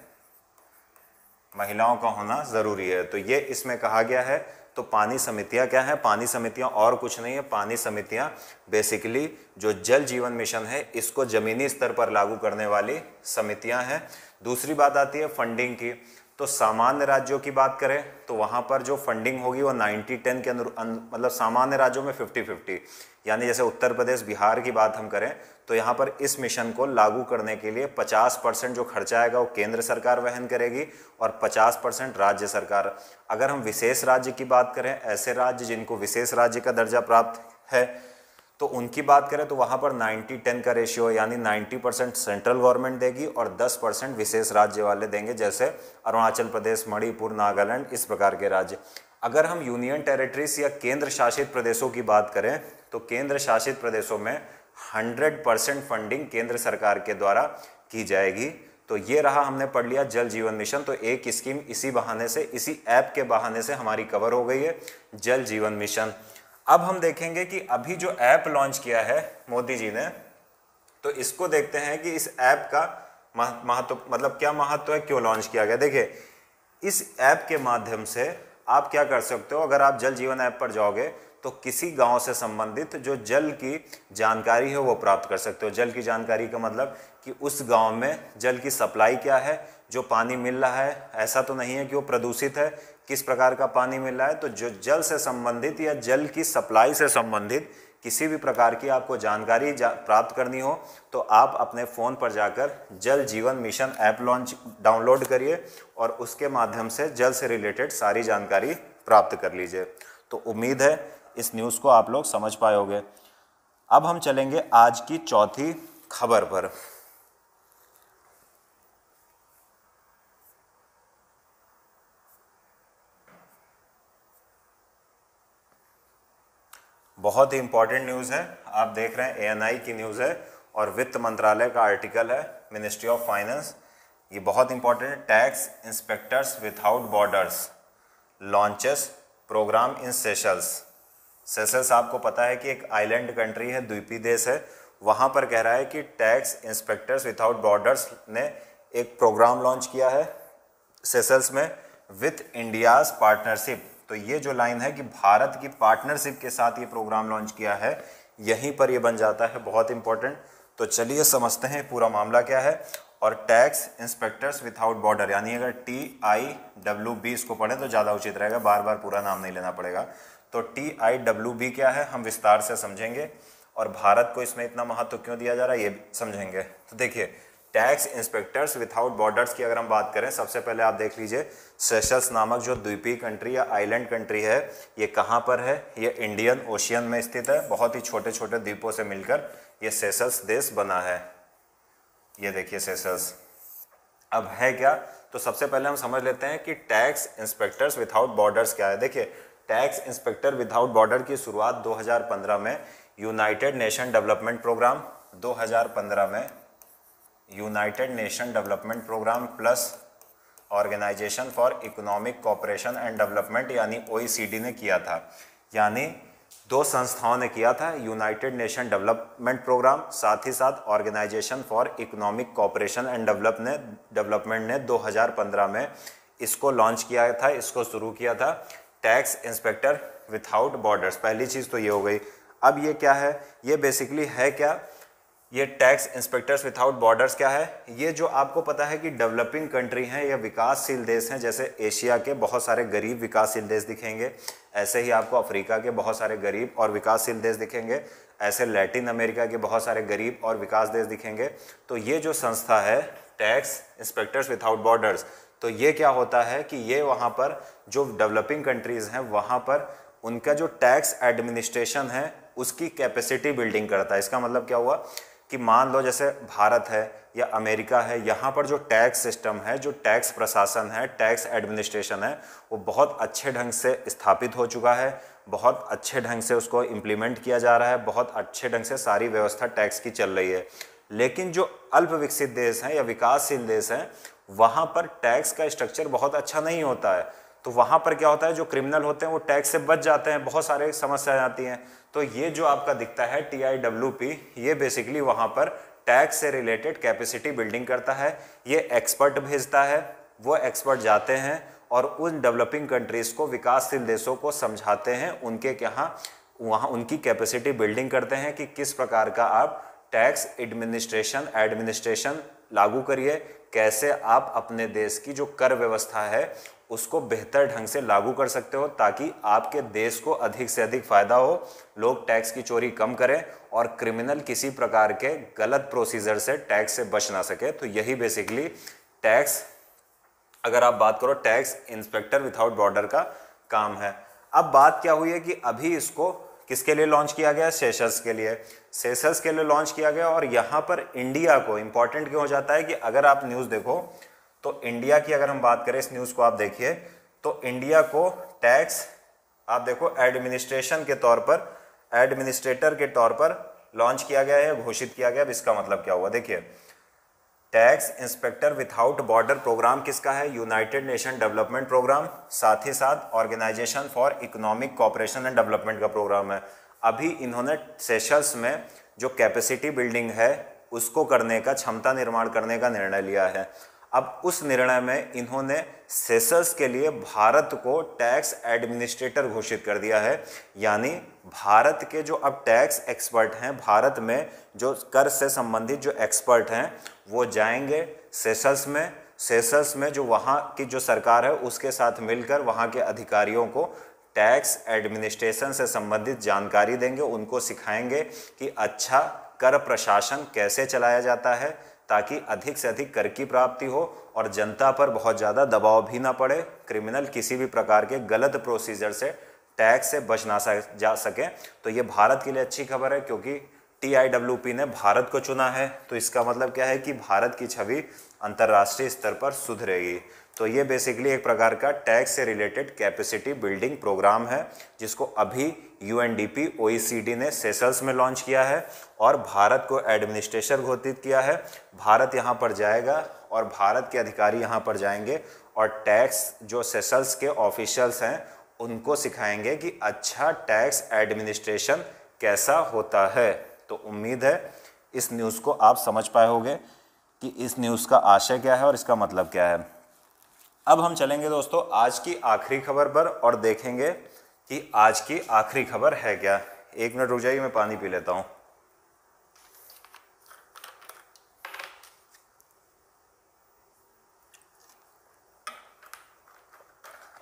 महिलाओं का होना ज़रूरी है तो ये इसमें कहा गया है तो पानी समितियां क्या है पानी समितियां और कुछ नहीं है पानी समितियां बेसिकली जो जल जीवन मिशन है इसको जमीनी स्तर पर लागू करने वाली समितियां हैं दूसरी बात आती है फंडिंग की तो सामान्य राज्यों की बात करें तो वहाँ पर जो फंडिंग होगी वो नाइन्टी टेन के अनुरूप मतलब सामान्य राज्यों में फिफ्टी फिफ्टी यानी जैसे उत्तर प्रदेश बिहार की बात हम करें तो यहाँ पर इस मिशन को लागू करने के लिए 50 परसेंट जो खर्चा आएगा वो केंद्र सरकार वहन करेगी और 50 परसेंट राज्य सरकार अगर हम विशेष राज्य की बात करें ऐसे राज्य जिनको विशेष राज्य का दर्जा प्राप्त है तो उनकी बात करें तो वहाँ पर 90 10 का रेशियो यानी 90 परसेंट सेंट्रल गवर्नमेंट देगी और 10 परसेंट विशेष राज्य वाले देंगे जैसे अरुणाचल प्रदेश मणिपुर नागालैंड इस प्रकार के राज्य अगर हम यूनियन टेरिटरीज या केंद्र शासित प्रदेशों की बात करें तो केंद्र शासित प्रदेशों में हंड्रेड परसेंट फंडिंग केंद्र सरकार के द्वारा की जाएगी तो ये रहा हमने पढ़ लिया जल जीवन मिशन तो एक स्कीम इसी बहाने से इसी ऐप के बहाने से हमारी कवर हो गई है जल जीवन मिशन अब हम देखेंगे कि अभी जो ऐप लॉन्च किया है मोदी जी ने तो इसको देखते हैं कि इस ऐप का महत्व मतलब क्या महत्व है क्यों लॉन्च किया गया देखिए इस ऐप के माध्यम से आप क्या कर सकते हो अगर आप जल जीवन ऐप पर जाओगे तो किसी गांव से संबंधित जो जल की जानकारी है वो प्राप्त कर सकते हो जल की जानकारी का मतलब कि उस गांव में जल की सप्लाई क्या है जो पानी मिल रहा है ऐसा तो नहीं है कि वो प्रदूषित है किस प्रकार का पानी मिल रहा है तो जो जल से संबंधित या जल की सप्लाई से संबंधित किसी भी प्रकार की आपको जानकारी जा, प्राप्त करनी हो तो आप अपने फ़ोन पर जाकर जल Jeevan mission app launch download करिए और उसके माध्यम से जल से रिलेटेड सारी जानकारी प्राप्त कर लीजिए तो उम्मीद है इस न्यूज़ को आप लोग समझ पाए होंगे अब हम चलेंगे आज की चौथी खबर पर बहुत ही इंपॉर्टेंट न्यूज़ है आप देख रहे हैं एएनआई की न्यूज़ है और वित्त मंत्रालय का आर्टिकल है मिनिस्ट्री ऑफ फाइनेंस ये बहुत इंपॉर्टेंट है tax inspectors without borders launches programme in Seychelles Seychelles आपको पता है कि एक आइलैंड कंट्री है द्वीपी देश है वहाँ पर कह रहा है कि टैक्स इंस्पेक्टर्स विदाउट बॉर्डर्स ने एक प्रोग्राम लॉन्च किया है सेशल्स में विथ इंडियाज पार्टनरशिप तो ये जो लाइन है कि भारत की पार्टनरशिप के साथ ये प्रोग्राम लॉन्च किया है यहीं पर ये बन जाता है बहुत इंपॉर्टेंट तो चलिए समझते हैं पूरा मामला क्या है और टैक्स इंस्पेक्टर्स विथआउट बॉर्डर यानी अगर टी आई डब्ल्यू बी इसको पढ़ें तो ज़्यादा उचित रहेगा बार बार पूरा नाम नहीं लेना पड़ेगा तो टी आई डब्ल्यू बी क्या है हम विस्तार से समझेंगे और भारत को इसमें इतना महत्व क्यों दिया जा रहा है ये समझेंगे तो देखिए टैक्स इंस्पेक्टर्स विथआउट बॉर्डर्स की अगर हम बात करें सबसे पहले आप देख लीजिए सेशल्स नामक जो द्वीपीय कंट्री या आइलैंड कंट्री है ये कहाँ पर है ये इंडियन ओशियन में स्थित है बहुत ही छोटे छोटे द्वीपों से मिलकर ये सेशल्स देश बना है ये देखिए सेशल्स अब है क्या तो सबसे पहले हम समझ लेते हैं कि टैक्स इंस्पेक्टर्स विथआउट बॉर्डर्स क्या है देखिए टैक्स इंस्पेक्टर विदाउट बॉर्डर की शुरुआत 2015 में यूनाइटेड नेशन डेवलपमेंट प्रोग्राम 2015 में United Nation development programme plus organisation for economic cooperation and development यानी ओ ने किया था यानी दो संस्थाओं ने किया था यूनाइटेड नेशन डेवलपमेंट प्रोग्राम साथ ही साथ organisation for economic cooperation and develop ने डेवलपमेंट ने 2015 में इसको लॉन्च किया था इसको शुरू किया था टैक्स इंस्पेक्टर विथआउट बॉर्डर्स पहली चीज़ तो ये हो गई अब ये क्या है ये बेसिकली है क्या ये टैक्स इंस्पेक्टर्स विथआउट बॉर्डर्स क्या है ये जो आपको पता है कि डेवलपिंग कंट्री हैं या विकासशील देश हैं जैसे एशिया के बहुत सारे गरीब विकासशील देश दिखेंगे ऐसे ही आपको अफ्रीका के बहुत सारे गरीब और विकासशील देश दिखेंगे ऐसे लैटिन अमेरिका के बहुत सारे गरीब और विकास देश दिखेंगे तो ये जो संस्था है टैक्स इंस्पेक्टर्स विथआउट बॉर्डर्स तो ये क्या होता है कि ये वहाँ पर जो डेवलपिंग कंट्रीज़ हैं वहाँ पर उनका जो टैक्स एडमिनिस्ट्रेशन है उसकी कैपेसिटी बिल्डिंग करता है इसका मतलब क्या हुआ कि मान लो जैसे भारत है या अमेरिका है यहाँ पर जो टैक्स सिस्टम है जो टैक्स प्रशासन है टैक्स एडमिनिस्ट्रेशन है वो बहुत अच्छे ढंग से स्थापित हो चुका है बहुत अच्छे ढंग से उसको इम्प्लीमेंट किया जा रहा है बहुत अच्छे ढंग से सारी व्यवस्था टैक्स की चल रही है लेकिन जो अल्प विकसित देश हैं या विकासशील देश हैं वहाँ पर टैक्स का स्ट्रक्चर बहुत अच्छा नहीं होता है तो वहाँ पर क्या होता है जो क्रिमिनल होते हैं वो टैक्स से बच जाते हैं बहुत सारे समस्या आती हैं तो ये जो आपका दिखता है टी आई डब्ल्यू पी ये बेसिकली वहाँ पर टैक्स से रिलेटेड कैपेसिटी बिल्डिंग करता है ये एक्सपर्ट भेजता है वो एक्सपर्ट जाते हैं और उन डेवलपिंग कंट्रीज़ को विकासशील देशों को समझाते हैं उनके यहाँ वहाँ उनकी कैपेसिटी बिल्डिंग करते हैं कि किस प्रकार का आप टैक्स एडमिनिस्ट्रेशन एडमिनिस्ट्रेशन लागू करिए कैसे आप अपने देश की जो कर व्यवस्था है उसको बेहतर ढंग से लागू कर सकते हो ताकि आपके देश को अधिक से अधिक फ़ायदा हो लोग टैक्स की चोरी कम करें और क्रिमिनल किसी प्रकार के गलत प्रोसीजर से टैक्स से बच ना सके तो यही बेसिकली टैक्स अगर आप बात करो टैक्स इंस्पेक्टर विथआउट बॉर्डर का काम है अब बात क्या हुई है कि अभी इसको किसके लिए लॉन्च किया गया सेशस के लिए सेशस के लिए लॉन्च किया गया और यहाँ पर इंडिया को इम्पॉर्टेंट क्यों हो जाता है कि अगर आप न्यूज़ देखो तो इंडिया की अगर हम बात करें इस न्यूज़ को आप देखिए तो इंडिया को टैक्स आप देखो एडमिनिस्ट्रेशन के तौर पर एडमिनिस्ट्रेटर के तौर पर लॉन्च किया गया है घोषित किया गया अब इसका मतलब क्या हुआ देखिए tax inspector without border programme किसका है यूनाइटेड नेशन डेवलपमेंट प्रोग्राम साथ ही साथ organisation for economic cooperation and development का प्रोग्राम है अभी इन्होंने सेशल्स में जो कैपेसिटी बिल्डिंग है उसको करने का क्षमता निर्माण करने का निर्णय लिया है अब उस निर्णय में इन्होंने सेसल्स के लिए भारत को टैक्स एडमिनिस्ट्रेटर घोषित कर दिया है यानी भारत के जो अब टैक्स एक्सपर्ट हैं भारत में जो कर से संबंधित जो एक्सपर्ट हैं वो जाएंगे सेसल्स में सेसल्स में जो वहाँ की जो सरकार है उसके साथ मिलकर वहाँ के अधिकारियों को टैक्स एडमिनिस्ट्रेशन से संबंधित जानकारी देंगे उनको सिखाएंगे कि अच्छा कर प्रशासन कैसे चलाया जाता है ताकि अधिक से अधिक कर की प्राप्ति हो और जनता पर बहुत ज़्यादा दबाव भी ना पड़े क्रिमिनल किसी भी प्रकार के गलत प्रोसीजर से टैक्स से बच ना जा सके तो ये भारत के लिए अच्छी खबर है क्योंकि टी ने भारत को चुना है तो इसका मतलब क्या है कि भारत की छवि अंतर्राष्ट्रीय स्तर पर सुधरेगी तो ये बेसिकली एक प्रकार का टैक्स से रिलेटेड कैपेसिटी बिल्डिंग प्रोग्राम है जिसको अभी U N D P O ने सेसल्स में लॉन्च किया है और भारत को एडमिनिस्ट्रेशन घोषित किया है भारत यहाँ पर जाएगा और भारत के अधिकारी यहाँ पर जाएंगे और टैक्स जो सेसल्स के ऑफिशियल्स हैं उनको सिखाएंगे कि अच्छा टैक्स एडमिनिस्ट्रेशन कैसा होता है तो उम्मीद है इस न्यूज़ को आप समझ पाए होंगे कि इस न्यूज़ का आशय क्या है और इसका मतलब क्या है अब हम चलेंगे दोस्तों आज की आखिरी खबर पर और देखेंगे कि आज की आखिरी खबर है क्या एक मिनट रुक जाइए मैं पानी पी लेता हूँ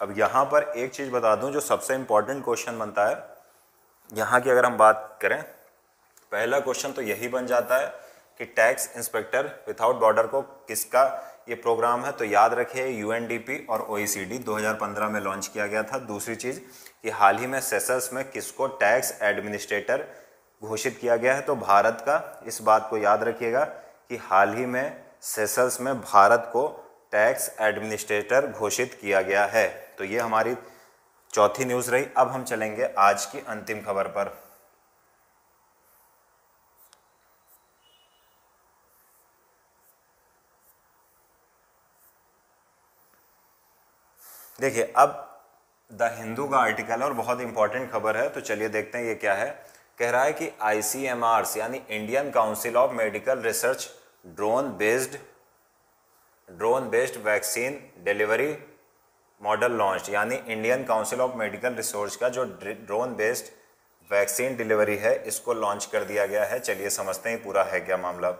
अब यहाँ पर एक चीज़ बता दूँ जो सबसे इम्पॉर्टेंट क्वेश्चन बनता है यहाँ की अगर हम बात करें पहला क्वेश्चन तो यही बन जाता है कि टैक्स इंस्पेक्टर विथआउट बॉर्डर को किसका ये प्रोग्राम है तो याद रखिए यू और ओ 2015 e में लॉन्च किया गया था दूसरी चीज़ कि हाल ही में सेसल्स में किसको टैक्स एडमिनिस्ट्रेटर घोषित किया गया है तो भारत का इस बात को याद रखिएगा कि हाल ही में सेसल्स में भारत को टैक्स एडमिनिस्ट्रेटर घोषित किया गया है तो ये हमारी चौथी न्यूज़ रही अब हम चलेंगे आज की अंतिम खबर पर देखिए अब द हिंदू का आर्टिकल है और बहुत इंपॉर्टेंट खबर है तो चलिए देखते हैं ये क्या है कह रहा है कि आई यानी Indian council of medical research drone based drone based vaccine delivery model launch यानी Indian council of medical research का जो ड्रोन बेस्ड वैक्सीन डिलीवरी है इसको लॉन्च कर दिया गया है चलिए समझते हैं पूरा है क्या मामला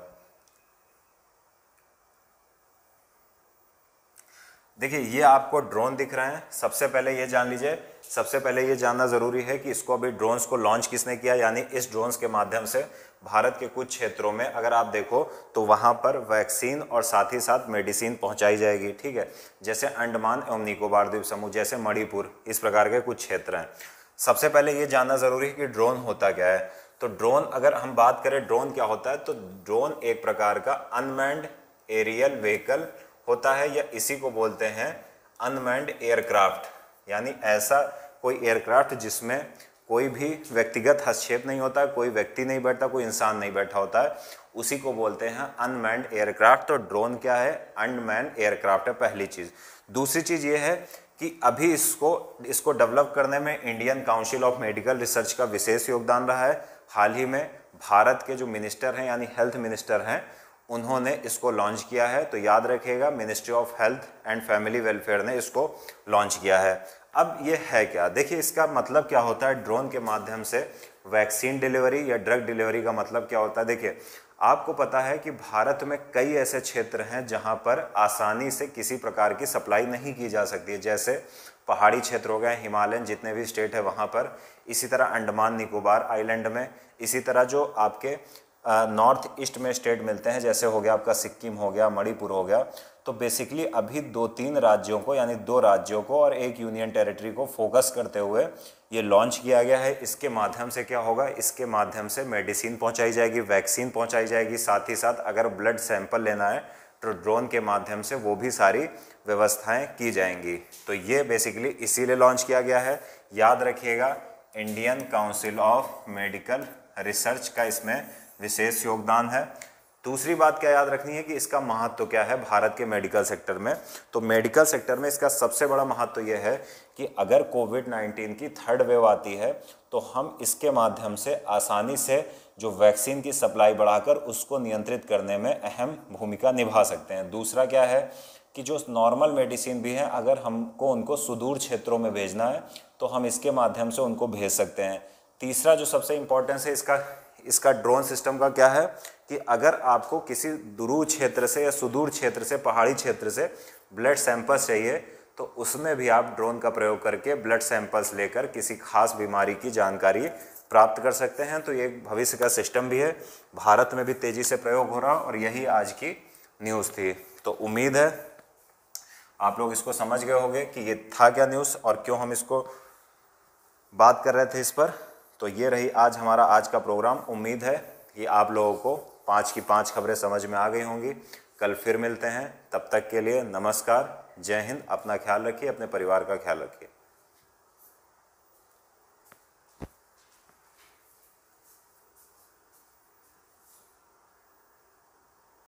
देखिए ये आपको ड्रोन दिख रहे हैं सबसे पहले ये जान लीजिए सबसे पहले ये जानना ज़रूरी है कि इसको अभी ड्रोन्स को लॉन्च किसने किया यानी इस ड्रोन्स के माध्यम से भारत के कुछ क्षेत्रों में अगर आप देखो तो वहाँ पर वैक्सीन और साथ ही साथ मेडिसिन पहुँचाई जाएगी ठीक है जैसे अंडमान एवं निकोबार द्वीप समूह जैसे मणिपुर इस प्रकार के कुछ क्षेत्र हैं सबसे पहले ये जानना ज़रूरी है कि ड्रोन होता क्या है तो ड्रोन अगर हम बात करें ड्रोन क्या होता है तो ड्रोन एक प्रकार का अनमैंड एरियल व्हीकल होता है या इसी को बोलते हैं अनमैंड एयरक्राफ्ट यानी ऐसा कोई एयरक्राफ्ट जिसमें कोई भी व्यक्तिगत हस्तक्षेप नहीं होता कोई व्यक्ति नहीं बैठता कोई इंसान नहीं बैठा होता है उसी को बोलते हैं अनमैंड एयरक्राफ्ट तो ड्रोन क्या है अनमैंड एयरक्राफ्ट है पहली चीज़ दूसरी चीज़ ये है कि अभी इसको इसको डेवलप करने में Indian council of medical research का विशेष योगदान रहा है हाल ही में भारत के जो मिनिस्टर हैं यानी हेल्थ मिनिस्टर हैं उन्होंने इसको लॉन्च किया है तो याद रखिएगा ministry of health and family welfare ने इसको लॉन्च किया है अब ये है क्या देखिए इसका मतलब क्या होता है ड्रोन के माध्यम से वैक्सीन डिलीवरी या ड्रग डिलीवरी का मतलब क्या होता है देखिए आपको पता है कि भारत में कई ऐसे क्षेत्र हैं जहां पर आसानी से किसी प्रकार की सप्लाई नहीं की जा सकती है जैसे पहाड़ी क्षेत्र हो गए हिमालयन जितने भी स्टेट है वहाँ पर इसी तरह अंडमान निकोबार आइलैंड में इसी तरह जो आपके नॉर्थ ईस्ट में स्टेट मिलते हैं जैसे हो गया आपका सिक्किम हो गया मणिपुर हो गया तो बेसिकली अभी दो तीन राज्यों को यानी दो राज्यों को और एक यूनियन टेरिटरी को फोकस करते हुए ये लॉन्च किया गया है इसके माध्यम से क्या होगा इसके माध्यम से मेडिसिन पहुंचाई जाएगी वैक्सीन पहुंचाई जाएगी साथ ही साथ अगर ब्लड सैंपल लेना है तो ड्रोन के माध्यम से वो भी सारी व्यवस्थाएँ की जाएंगी तो ये बेसिकली इसीलिए लॉन्च किया गया है याद रखिएगा Indian council of medical research का इसमें विशेष योगदान है दूसरी बात क्या याद रखनी है कि इसका महत्व तो क्या है भारत के मेडिकल सेक्टर में तो मेडिकल सेक्टर में इसका सबसे बड़ा महत्व तो यह है कि अगर कोविड 19 की थर्ड वेव आती है तो हम इसके माध्यम से आसानी से जो वैक्सीन की सप्लाई बढ़ाकर उसको नियंत्रित करने में अहम भूमिका निभा सकते हैं दूसरा क्या है कि जो नॉर्मल मेडिसिन भी हैं अगर हमको उनको सुदूर क्षेत्रों में भेजना है तो हम इसके माध्यम से उनको भेज सकते हैं तीसरा जो सबसे इम्पोर्टेंस है इसका इसका ड्रोन सिस्टम का क्या है कि अगर आपको किसी दुरू क्षेत्र से या सुदूर क्षेत्र से पहाड़ी क्षेत्र से ब्लड सैंपल्स चाहिए तो उसमें भी आप ड्रोन का प्रयोग करके ब्लड सैंपल्स लेकर किसी खास बीमारी की जानकारी प्राप्त कर सकते हैं तो ये भविष्य का सिस्टम भी है भारत में भी तेज़ी से प्रयोग हो रहा और यही आज की न्यूज़ थी तो उम्मीद है आप लोग इसको समझ गए होंगे कि ये था क्या न्यूज़ और क्यों हम इसको बात कर रहे थे इस पर तो ये रही आज हमारा आज का प्रोग्राम उम्मीद है कि आप लोगों को पाँच की पाँच खबरें समझ में आ गई होंगी कल फिर मिलते हैं तब तक के लिए नमस्कार जय हिंद अपना ख्याल रखिए अपने परिवार का ख्याल रखिए